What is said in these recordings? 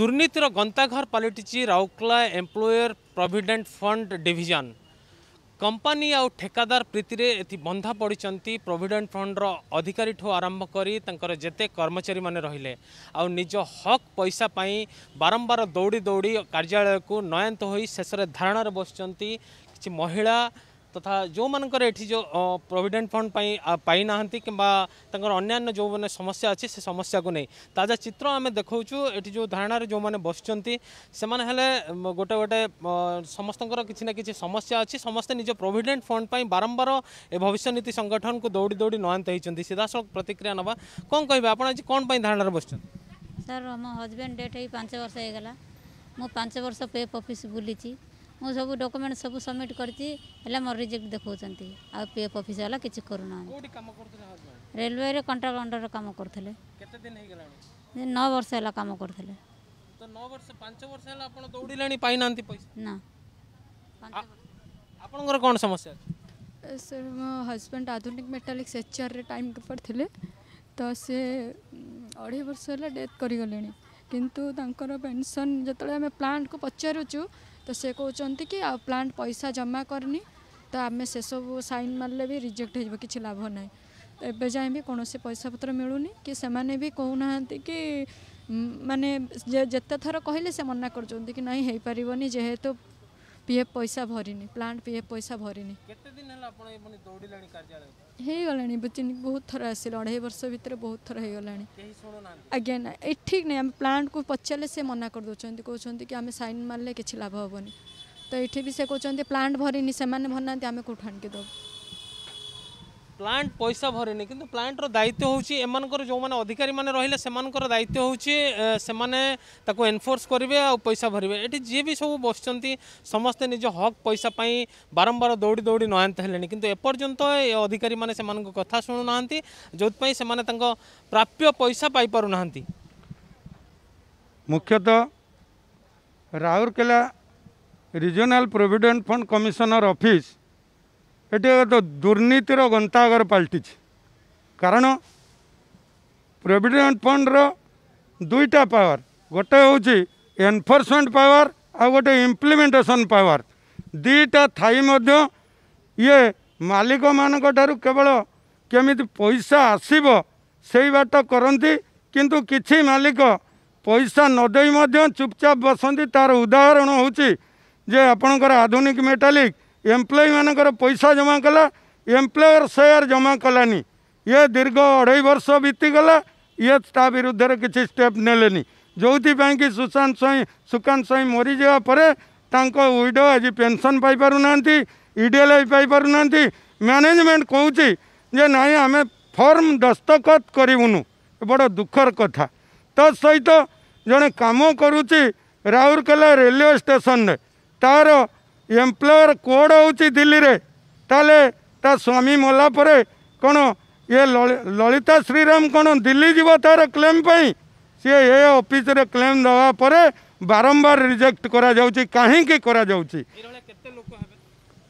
ଦୁର୍ନୀତିର ଗନ୍ତାଘର ପାଲଟିଛି Rourkela employer provident fund division company ଆଉ ଠେକାଦାର ପ୍ରୀତିରେ ଏଠି ବନ୍ଧା ପଡ଼ିଛନ୍ତି ପ୍ରୋଭିଡେଣ୍ଟ ଫଣ୍ଡର ଅଧିକାରୀଠୁ ଆରମ୍ଭ କରି ତାଙ୍କର ଯେତେ କର୍ମଚାରୀମାନେ ରହିଲେ ଆଉ ନିଜ ହକ୍ ପଇସା ପାଇଁ ବାରମ୍ବାର ଦୌଡ଼ି ଦୌଡ଼ି କାର୍ଯ୍ୟାଳୟକୁ ନୟାନ୍ତ ହୋଇ ଶେଷରେ ଧାରଣାରେ ବସିଛନ୍ତି କିଛି ମହିଳା তথা ଯେଉଁମାନଙ୍କର ଏଠି ଯେଉଁ ପ୍ରୋଭିଡେଣ୍ଟ ଫଣ୍ଡ ପାଇଁ ପାଇନାହାନ୍ତି କିମ୍ବା ତାଙ୍କର ଅନ୍ୟାନ୍ୟ ଯେଉଁମାନେ ସମସ୍ୟା ଅଛି ସେ ସମସ୍ୟାକୁ ନେଇ ତାଜା ଚିତ୍ର ଆମେ ଦେଖାଉଛୁ ଏଠି ଯେଉଁ ଧାରଣାରେ ଯେଉଁମାନେ ବସିଛନ୍ତି ସେମାନେ ହେଲେ ଗୋଟେ ଗୋଟେ ସମସ୍ତଙ୍କର କିଛି ନା କିଛି ସମସ୍ୟା ଅଛି ସମସ୍ତେ ନିଜ ପ୍ରୋଭିଡେଣ୍ଟ ଫଣ୍ଡ ପାଇଁ ବାରମ୍ବାର ଏ ଭବିଷ୍ୟନିଧି ସଂଗଠନକୁ ଦୌଡ଼ି ଦୌଡ଼ି ନଆନ୍ତ ହୋଇଛନ୍ତି ସିଧାସଳଖ ପ୍ରତିକ୍ରିୟା ନେବା କ'ଣ କହିବେ ଆପଣ ଆଜି କ'ଣ ପାଇଁ ଧାରଣାରେ ବସିଛନ୍ତି ସାର୍ ମୋ ହଜବେଣ୍ଡ ଡେଟ୍ ହେଇ ପାଞ୍ଚ ବର୍ଷ ହେଇଗଲା ମୁଁ ପାଞ୍ଚ ବର୍ଷ ପେପ୍ ଅଫିସ୍ ବୁଲିଛି मुझे सब डकुमेंट सब सबमिट कर मोर रिजेक्ट देखा आउ पी वाला किसी करूना कंट्राक्ट अंडर कम कर नौ वर्ष है कम कर सर मो husband Aadhunik Metaliks H R time keeper थे तो सी अढ़ाई वर्ष है डेथ करगले पेनसन जो प्लांट को पचारूँ तो सी कौन कि प्लांट पैसा जमा करनी तो आम से सब सैन मारे भी रिजेक्ट हो कि लाभ ना एवं जाए भी कौन पैसा पत्र मिलूनी कि से भी कहना कि मानने जिते थर कहले से मना कर ना हो पारे जेहेतु بيه પૈસા ભરીની પ્લાન્ટ بيه પૈસા ભરીની કેટતે દિન હે આપણ દોડીલાણી કાર્યાલય હે ગલેણી બચ્ચની બહુત થરાસે લડાઈ વર્ષા ભીતરે બહુત થરા હે ગલેણી અગેન એ ઠીક નહિ અમે પ્લાન્ટ કો પછલે સે મના કર દો છંતી કો છંતી કે અમે સાઈન માર્લે કીછ લાભ હોબો નહિ તો ઇથે બી સે કો છંતી પ્લાન્ટ ભરીની સે મન ભનતી અમે કુઠાન કે દો প্লান্ট পয়সা ভরেনি কিন্তু প্লান্টর দায়িত্ব হচ্ছে এমনকর যে অধিকারী মানে রহলে সেমানকর দায়িত্ব হচ্ছে সেমানে তাকে এনফোর্স করবে আর পয়সা ভরবে এটি যিয়ে বি সব বসছেন সমস্তে নিজ হক পয়সা পাই বারম্বার দৌড়ি দৌড়ি নয়ন্ত হলে কিন্তু এপর্যন্ত এ অধিকারী মানে সে কথা শুণু না যেপা সে প্রাপ্য পয়সা পাইপার না মুখ্যত Rourkela regional provident fund commissioner office ଏଠି ତ ଦୁର୍ନୀତିର ଗନ୍ତାଘର ପାଲଟିଛି କାରଣ ପ୍ରୋଭିଡେଣ୍ଟ ଫଣ୍ଡର ଦୁଇଟା ପାୱାର ଗୋଟେ ହେଉଛି ଏନଫୋର୍ସମେଣ୍ଟ ପାୱାର ଆଉ ଗୋଟେ ଇମ୍ପ୍ଲିମେଣ୍ଟେସନ୍ ପାୱାର ଦୁଇଟା ଥାଇ ମଧ୍ୟ ଇଏ ମାଲିକମାନଙ୍କ ଠାରୁ କେବଳ କେମିତି ପଇସା ଆସିବ ସେଇ ବାଟ କରନ୍ତି କିନ୍ତୁ କିଛି ମାଲିକ ପଇସା ନ ଦେଇ ମଧ୍ୟ ଚୁପଚାପ ବସନ୍ତି ତାର ଉଦାହରଣ ହେଉଛି ଯେ ଆପଣଙ୍କର ଆଧୁନିକ ମେଟାଲିକ୍ ଏମ୍ପ୍ଲୟମାନଙ୍କର ପଇସା ଜମା କଲା ଏମ୍ପ୍ଲୟର ସେୟାର ଜମା କଲାନି ଇଏ ଦୀର୍ଘ ଅଢ଼େଇ ବର୍ଷ ବିତିଗଲା ଇଏ ତା ବିରୁଦ୍ଧରେ କିଛି ଷ୍ଟେପ୍ ନେଲେନି ଯେଉଁଥିପାଇଁକି ସୁଶାନ୍ତ ସ୍ୱାଇଁ ସୁକାନ୍ତ ସ୍ୱାଇଁ ମରିଯିବା ପରେ ତାଙ୍କ ୱିଡ଼ୋ ଆଜି ପେନ୍ସନ୍ ପାଇପାରୁନାହାନ୍ତି ଇ ଡି ଏଲ୍ ଆଇ ପାଇପାରୁନାହାନ୍ତି ମ୍ୟାନେଜମେଣ୍ଟ କହୁଛି ଯେ ନାହିଁ ଆମେ ଫର୍ମ ଦସ୍ତଖତ କରିବୁନୁ ବଡ଼ ଦୁଃଖର କଥା ତା ସହିତ ଜଣେ କାମ କରୁଛି ରାଉରକେଲା ରେଲୱେ ଷ୍ଟେସନରେ ତା'ର ଏମ୍ପ୍ଲୟର୍ କୋଡ଼୍ ହେଉଛି ଦିଲ୍ଲୀରେ ତାହେଲେ ତା ସ୍ୱାମୀ ମଲା ପରେ କ'ଣ ଇଏ ଲଳିତା ଶ୍ରୀରାମ କ'ଣ ଦିଲ୍ଲୀ ଯିବ ତା'ର କ୍ଲେମ୍ ପାଇଁ ସିଏ ଏ ଅଫିସରେ କ୍ଲେମ୍ ଦେବା ପରେ ବାରମ୍ବାର ରିଜେକ୍ଟ କରାଯାଉଛି କାହିଁକି କରାଯାଉଛି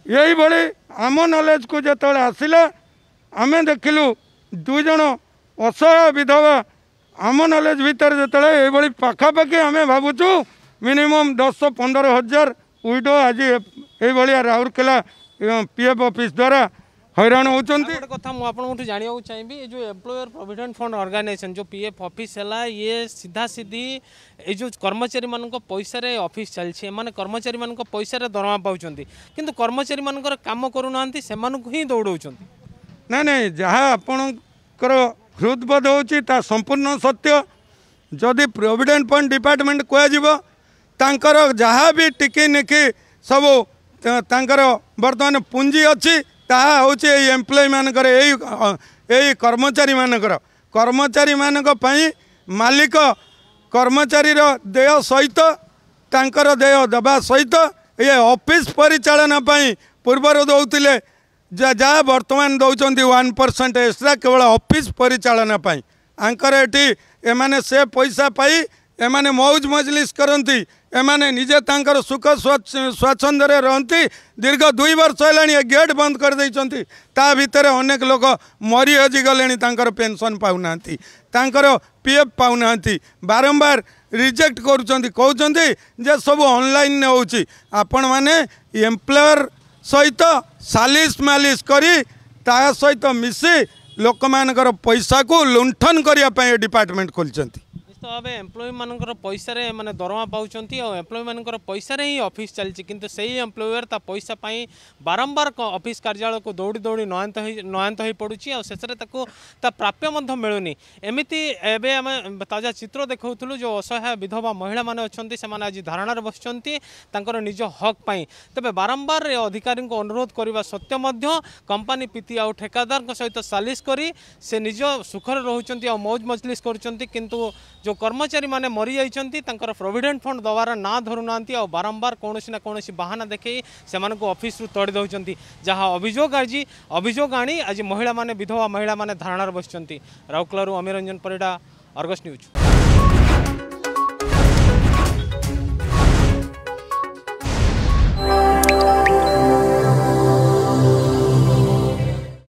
ଏଇଭଳି ଆମ ନଲେଜକୁ ଯେତେବେଳେ ଆସିଲା ଆମେ ଦେଖିଲୁ ଦୁଇ ଜଣ ଅସହାୟ ବିଧବା ଆମ ନଲେଜ ଭିତରେ ଯେତେବେଳେ ଏଇଭଳି ପାଖାପାଖି ଆମେ ଭାବୁଛୁ ମିନିମମ୍ ଦଶ ପନ୍ଦର ହଜାର ଉଇଡ଼ ଆଜି ଏଇଭଳିଆ ରାଉରକେଲା ପି ଏଫ୍ ଅଫିସ୍ ଦ୍ୱାରା ହଇରାଣ ହେଉଛନ୍ତି ଗୋଟେ କଥା ମୁଁ ଆପଣଙ୍କଠୁ ଜାଣିବାକୁ ଚାହିଁବି ଏ ଯେଉଁ ଏମ୍ପ୍ଲୟର ପ୍ରୋଭିଡେଣ୍ଟ ଫଣ୍ଡ ଅର୍ଗାନାଇଜେସନ୍ ଯେଉଁ ପି ଏଫ୍ ଅଫିସ୍ ହେଲା ଇଏ ସିଧାସିଧି ଏ ଯେଉଁ କର୍ମଚାରୀମାନଙ୍କ ପଇସାରେ ଅଫିସ୍ ଚାଲିଛି ଏମାନେ କର୍ମଚାରୀମାନଙ୍କ ପଇସାରେ ଦରମା ପାଉଛନ୍ତି କିନ୍ତୁ କର୍ମଚାରୀମାନଙ୍କର କାମ କରୁନାହାନ୍ତି ସେମାନଙ୍କୁ ହିଁ ଦୌଡ଼ଉଛନ୍ତି ନାଇଁ ନାଇଁ ଯାହା ଆପଣଙ୍କର ହୃଦବୋଧ ହେଉଛି ତା ସମ୍ପୂର୍ଣ୍ଣ ସତ୍ୟ ଯଦି ପ୍ରୋଭିଡେଣ୍ଟ ଫଣ୍ଡ ଡିପାର୍ଟମେଣ୍ଟ କୁହାଯିବ ତାଙ୍କର ଯାହା ବି ଟିକି ନିକି ସବୁ ତାଙ୍କର ବର୍ତ୍ତମାନ ପୁଞ୍ଜି ଅଛି ତାହା ହେଉଛି ଏଇ ଏମ୍ପ୍ଲୟମାନଙ୍କର ଏଇ ଏଇ କର୍ମଚାରୀମାନଙ୍କର କର୍ମଚାରୀମାନଙ୍କ ପାଇଁ ମାଲିକ କର୍ମଚାରୀର ଦେୟ ସହିତ ତାଙ୍କର ଦେୟ ଦେବା ସହିତ ଇଏ ଅଫିସ୍ ପରିଚାଳନା ପାଇଁ ପୂର୍ବରୁ ଦେଉଥିଲେ ଯାହା ବର୍ତ୍ତମାନ ଦେଉଛନ୍ତି ୱାନ୍ ପରସେଣ୍ଟ ଏକ୍ସଟ୍ରା କେବଳ ଅଫିସ୍ ପରିଚାଳନା ପାଇଁ ଆଙ୍କର ଏଠି ଏମାନେ ସେ ପଇସା ପାଇ ଏମାନେ ମଉଜ ମଜଲିସ୍ କରନ୍ତି एमा निजे तांकर सुख स्वच्छ स्वाच्छन्दै रहे दीर्घ दुई वर्ष होला गेट बन्द गरिदिन्छ त भित्र अनेक लोक मरिहजिगलेर पेन्सन पाँदै तर पिएफ पाहाँ बारम्बार रिजेक्ट गर् सबै अनल आपण मे एम्प्लयर सहित सालीस सालिस कर गरिसहित मिसि लोक म पैसाको लुठन गर्नेपारमेन्ट खोलिन्छ व्यस्त भाव एम्प्लय मान पैसा मानते दरमा पाँच और एम्प्लय मान पैसा ही अफिस् चलती कितु से ही एम्प्लयर ता पैसापी बारंबार अफिस् कार्यालय को दौड़ी दौड़ी नयंत नयंत हो पड़ी और शेषे प्राप्य मिलूनी एमती एवे आम ताजा चित्र देखा जो असहाय विधवा महिला मैंने से आज धारणार बस निज हक़ तेज बारंबार अधिकारी अनुरोध करने सत्वे कंपानी पीति आउ ठेकेदार सहित सालीस कर सुखर रोच मौज मजलिस कर जो ଯେଉଁ କର୍ମଚାରୀମାନେ ମରିଯାଇଛନ୍ତି ତାଙ୍କର ପ୍ରୋଭିଡେଣ୍ଟ ଫଣ୍ଡ ଦେବାର ନାଁ ଧରୁନାହାନ୍ତି ଆଉ ବାରମ୍ବାର କୌଣସି ନା କୌଣସି ବାହାନା ଦେଖାଇ ସେମାନଙ୍କୁ ଅଫିସରୁ ତଡ଼ି ଦେଉଛନ୍ତି ଯାହା ଅଭିଯୋଗ ଆଜି ଅଭିଯୋଗ ଆଣି ଆଜି ମହିଳାମାନେ ବିଧବା ମହିଳାମାନେ ଧାରଣାରେ ବସିଛନ୍ତି ରାଉରକେଲାରୁ ଅମିରଞ୍ଜନ ପରିଡ଼ା ଅର୍ଗସ୍ ନ୍ୟୁଜ୍